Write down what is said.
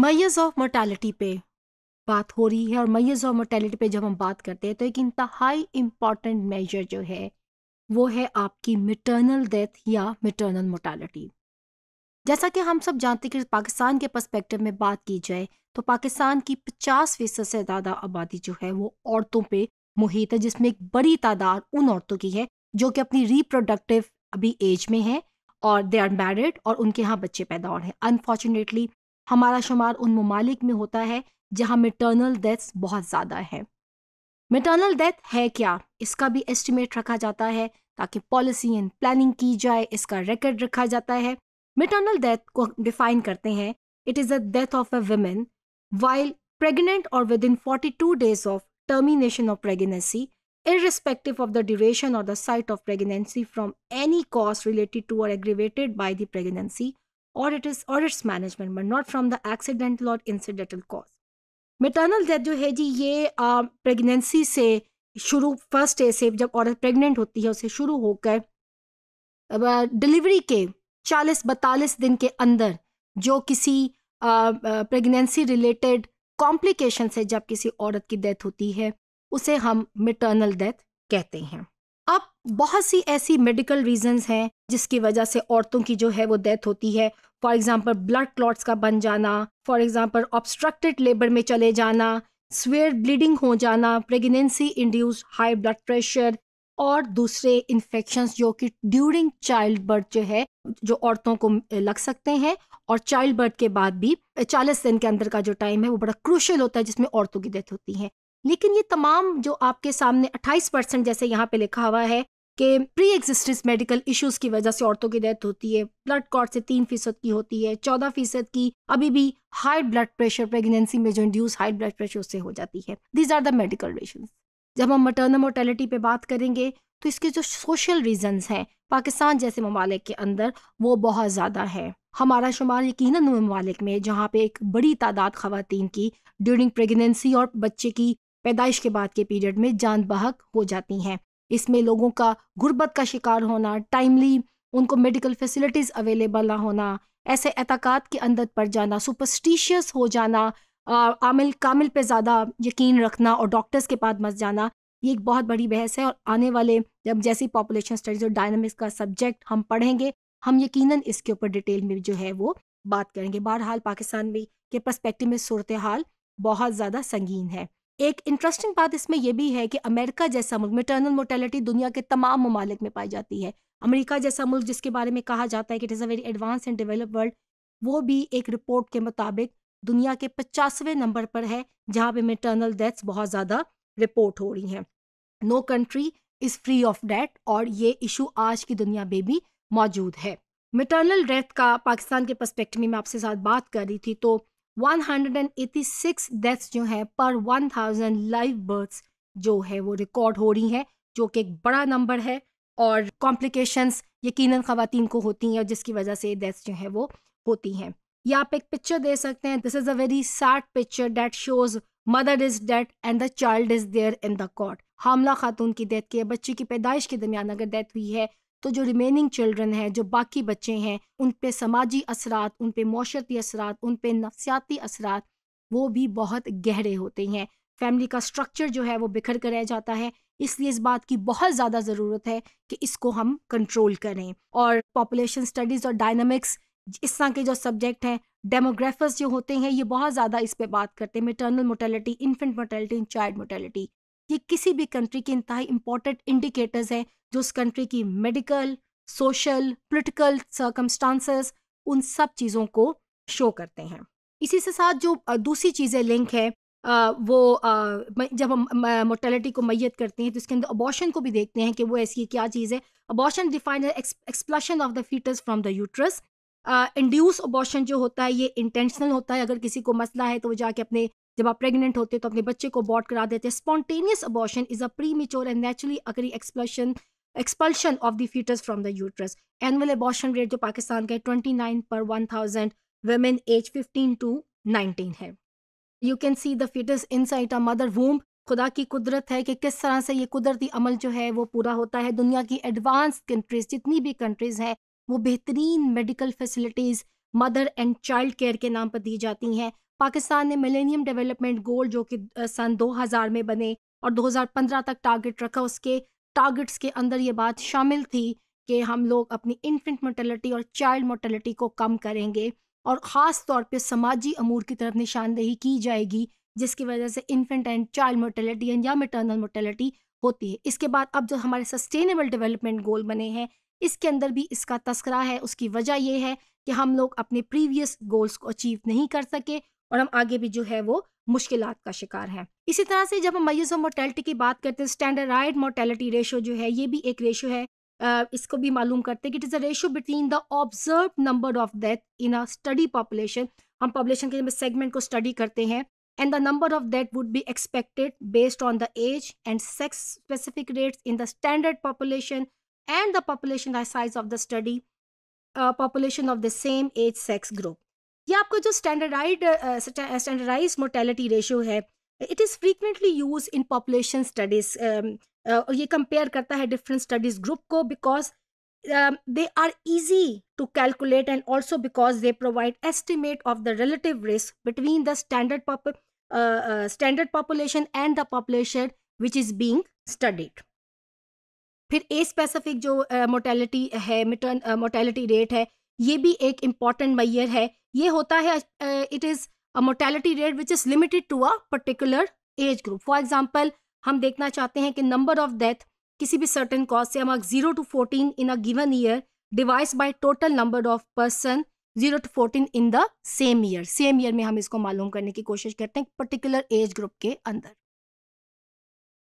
मैयज of mortality पे बात हो रही है और मैयज ऑफ मोर्टेलिटी पे जब हम बात करते हैं तो एक इंतहाई इम्पॉर्टेंट मेजर जो है वो है आपकी मिटर्नल डेथ या मिटर्नल मोर्टालिटी जैसा कि हम सब जानते हैं कि पाकिस्तान के पर्सपेक्टिव में बात की जाए तो पाकिस्तान की पचास फीसद से ज़्यादा आबादी जो है वो औरतों पे मुहित है जिसमें एक बड़ी तादाद उन औरतों की है जो कि अपनी रिप्रोडक्टिव अभी एज में है और दे आर मैरिड और उनके यहाँ बच्चे पैदा हो रहे हैं अनफॉर्चुनेटली हमारा शुमार उन ममालिक में होता है जहाँ मेटर्नल डेथ्स बहुत ज़्यादा है मेटर्नल डेथ है क्या इसका भी एस्टिमेट रखा जाता है ताकि पॉलिसी एंड प्लानिंग की जाए इसका रिकॉर्ड रखा जाता है मेटर्नल डेथ को डिफाइन करते हैं it is a death of a women while pregnant or within forty two days of termination of pregnancy irrespective of the duration or the site of pregnancy from any cause related to or aggravated by the pregnancy or it is or its management but not from the accidental or incidental cause maternal death जो है जी ये pregnancy से शुरू first day से जब औरत pregnant होती है उसे शुरू होकर डिलीवरी के चालीस बतालीस दिन के अंदर जो किसी प्रेगनेंसी रिलेटेड कॉम्प्लिकेशन से जब किसी औरत की डेथ होती है उसे हम मिटर्नल डेथ कहते हैं अब बहुत सी ऐसी मेडिकल रीजंस हैं जिसकी वजह से औरतों की जो है वो डेथ होती है फॉर एग्ज़ाम्पल ब्लड क्लॉट्स का बन जाना फॉर एग्ज़ाम्पल ऑब्स्ट्रक्टेड लेबर में चले जाना स्वेयर ब्लीडिंग हो जाना pregnancy induced high blood pressure और दूसरे इन्फेक्शन जो कि ड्यूरिंग चाइल्ड बर्थ जो है जो औरतों को लग सकते हैं और चाइल्ड बर्थ के बाद भी चालीस दिन के अंदर का जो टाइम है वो बड़ा क्रूशल होता है जिसमें औरतों की डेथ होती है लेकिन ये तमाम जो आपके सामने 28 परसेंट जैसे यहाँ पे लिखा हुआ है कि प्री एग्जिस्टेंस मेडिकल इश्यूज की वजह से औरतों की डेथ होती है ब्लड कॉट से तीन फीसद की होती है चौदह फीसद की अभी भी हाई ब्लड प्रेशर प्रेगनेंसी में जो इंड्यूस हाई ब्लड प्रेशर से हो जाती है these are the medical reason जब हम मटर्नल मोर्टेलिटी पे बात करेंगे तो इसके जो सोशल रीजन हैं पाकिस्तान जैसे ममालिक के अंदर वो बहुत ज़्यादा है हमारा शुमार यकीन ममालिक में जहाँ पे एक बड़ी तादाद खातन की ड्यूरिंग प्रेगनेंसी और बच्चे की पैदाइश के बाद के पीरियड में जान बहक हो जाती हैं इसमें लोगों का गुर्बत का शिकार होना टाइमली उनको मेडिकल फैसिलिटीज़ अवेलेबल ना होना ऐसे एतक़ात के अंदर पड़ जाना सुपरस्टिशियस हो जाना आमिल कामिल पे ज़्यादा यकीन रखना और डॉक्टर्स के पास मत जाना ये एक बहुत बड़ी बहस है और आने वाले जब जैसी पॉपुलेशन स्टडीज और डायनामिक्स का सब्जेक्ट हम पढ़ेंगे हम यकीनन इसके ऊपर डिटेल में जो है वो बात करेंगे बहरहाल पाकिस्तान में के परस्पेक्टिव में सूरत हाल बहुत ज़्यादा संगीन है एक इंटरेस्टिंग बात इसमें यह भी है कि अमेरिका जैसा मुल्क मेटर्नल मोटेलिटी दुनिया के तमाम ममालिक में पाई जाती है अमेरिका जैसा मुल्क जिसके बारे में कहा जाता है कि it is a very advance and develop world वो भी एक रिपोर्ट के मुताबिक दुनिया के पचासवें नंबर पर है जहाँ पे मेटर्नल डेथ्स बहुत ज़्यादा रिपोर्ट हो रही हैं no country is free of death और ये इशू आज की दुनिया में भी मौजूद है मेटर्नल डेथ का पाकिस्तान के परस्पेक्टिव में मैं आपसे साथ बात कर रही थी तो 186 डेथ्स जो हैं पर 1000 लाइव बर्थ्स जो है वो रिकॉर्ड हो रही हैं जो कि एक बड़ा नंबर है और कॉम्प्लिकेशंस यकीनन खातन को होती हैं और जिसकी वजह से डेथ्स जो हैं वो होती हैं या आप एक पिक्चर दे सकते हैं this is a very sad picture that shows mother is dead and the child is there in the cot हामला खातून की डेथ की है बच्ची की पैदाइश के दरमियान अगर डेथ हुई है तो जो रिमेनिंग चिल्ड्रन है जो बाकी बच्चे हैं उन पे समाजी असरात उन पर माशरती असरात उन पे नफसियाती असरात वो भी बहुत गहरे होते हैं फैमिली का स्ट्रक्चर जो है वो बिखर कर रह जाता है इसलिए इस बात की बहुत ज़्यादा ज़रूरत है कि इसको हम कंट्रोल करें और पॉपुलेशन स्टडीज़ और डायनामिक्स इस तरह के जो सब्जेक्ट हैं डेमोग्राफर्स जो होते हैं ये बहुत ज़्यादा इस पर बात करते हैं maternal mortality infant mortality child mortality ये किसी भी कंट्री के इंतहा इंपॉर्टेंट इंडिकेटर्स हैं जो उस कंट्री की मेडिकल सोशल पोलिटिकल सर्कमस्टांसेस उन सब चीज़ों को शो करते हैं इसी से साथ जो दूसरी चीज़ें लिंक है आ, वो आ, जब हम मोर्टेलिटी को मैयत करते हैं तो इसके अंदर अबॉर्शन को भी देखते हैं कि वो ऐसी क्या चीज़ है abortion define expulsion of the foetus from the uterus induce abortion जो होता है ये इंटेंशनल होता है अगर किसी को मसला है तो वो जाके अपने जब आप प्रेग्नेंट होते तो अपने बच्चे को अबॉर्ट करा देते spontaneous abortion is a premature and naturally occurring expulsion expulsion of the foetus from the uterus annual abortion rate जो पाकिस्तान का है twenty nine per one thousand women age fifteen to nineteen है you can see the foetus inside a mother womb खुदा की कुदरत है कि किस तरह से ये कुदरती अमल जो है वो पूरा होता है दुनिया की एडवांस कंट्रीज जितनी भी कंट्रीज हैं वो बेहतरीन medical facilities mother and child care के नाम पर दी जाती हैं पाकिस्तान ने मिलेनियम डेवलपमेंट गोल जो कि सन 2000 में बने और 2015 तक टारगेट रखा उसके टारगेट्स के अंदर ये बात शामिल थी कि हम लोग अपनी इन्फेंट मोटेलिटी और चाइल्ड मोटेलिटी को कम करेंगे और ख़ास तौर पे समाजी अमूर की तरफ निशानदेही की जाएगी जिसकी वजह से इन्फेंट एंड चाइल्ड मोटेलिटी या मेटरनल मोटेलिटी होती है इसके बाद अब जो हमारे सस्टेनेबल डेवलपमेंट गोल बने हैं इसके अंदर भी इसका तस्करा है उसकी वजह यह है कि हम लोग अपने प्रीवियस गोल्स को अचीव नहीं कर सके और हम आगे भी जो है वो मुश्किल का शिकार हैं इसी तरह से जब हम मयूस और मोर्टेलिटी की बात करते हैं स्टैंडर्डाइड मोर्टेलिटी रेशो जो है ये भी एक रेशो है इसको भी मालूम करते हैं कि it is a ratio between the observe number of death in a study population हम पॉपुलेशन के सेगमेंट को स्टडी करते हैं and the number of death would be expected based on the age and sex specific rates in the standard population and the population size of the study population of the same age sex group ये आपको जो standardized standardize mortality ratio है it is frequently use in population studies और ये compare करता है different studies group को because they are easy to calculate and also because they provide estimate of the relative risk between the standard standard population and the population which is being studied फिर a specific जो mortality uh, है mortality mortality rate है ये भी एक important मैयर है ये होता है it is a mortality rate which is limited to a particular age group for example हम देखना चाहते हैं कि नंबर ऑफ डेथ किसी भी सर्टन कॉज से हम zero to fourteen in a given year divides by total number of person zero to fourteen in the same year same year में हम इसको मालूम करने की कोशिश करते हैं पर्टिकुलर एज ग्रुप के अंदर